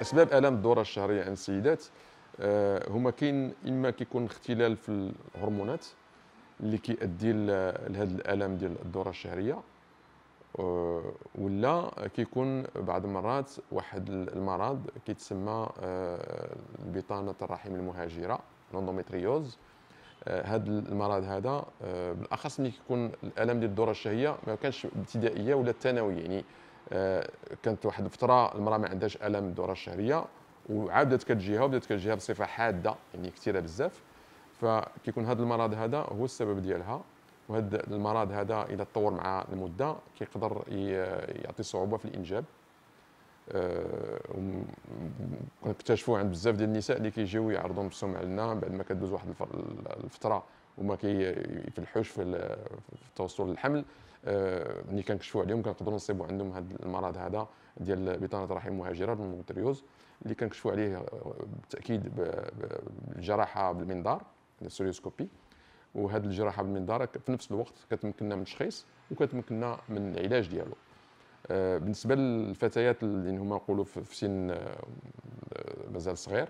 اسباب الام الدوره الشهريه عند السيدات آه، هما كاين اما كيكون اختلال في الهرمونات اللي كيؤدي لهذا الالم ديال الدوره الشهريه آه، ولا كيكون بعض المرات واحد المرض كيتسمى آه، البطانه الرحم المهاجره لوندوميتريوز هذا آه، المرض هذا آه، بالاخص ملي كيكون الالم ديال الدوره الشهيه ما كانش ابتدائيه ولا ثانويه يعني آه، كانت واحد الفتره المراه ما عندهاش الم الدوره الشهريه وعادت كتجيها وبدات كتجيها بصفه حاده يعني كثيره بزاف فكيكون هذا المرض هذا هو السبب ديالها وهذا المرض هذا اذا تطور مع المده كيقدر يعطي صعوبه في الانجاب كنكتشفوا آه، عند بزاف ديال النساء اللي كيجيو يعرضوا نفسهم عندنا بعد ما كدوز واحد الفتره وما كيفلحوش في التوصل للحمل آه، ملي كنكشفوا عليهم كنقدروا نصيبوا عندهم هذا المرض هذا ديال بطانه رحم مهاجره النوتريوز اللي كنكشفوا عليه بالتاكيد بالجراحه بالمنظار يعني السوريوسكوبي وهذه الجراحه بالمنظار في نفس الوقت كتمكننا من التشخيص وكتمكننا من العلاج ديالو آه، بالنسبه للفتيات اللي هما نقولوا في سن آه، مازال صغير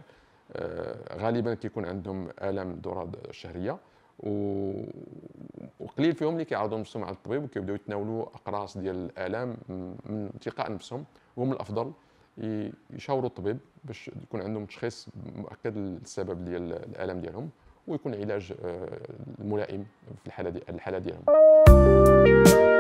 آه، غالبا كيكون عندهم الام الدوره الشهريه وقليل فيهم اللي كيعرضوا نفسهم على الطبيب وكيبداو يتناولوا اقراص ديال الالام من تلقاء نفسهم ومن الافضل يشاوروا الطبيب باش يكون عندهم تشخيص مؤكد للسبب ديال الالم ديالهم ويكون علاج الملائم في الحاله دي الحاله ديالهم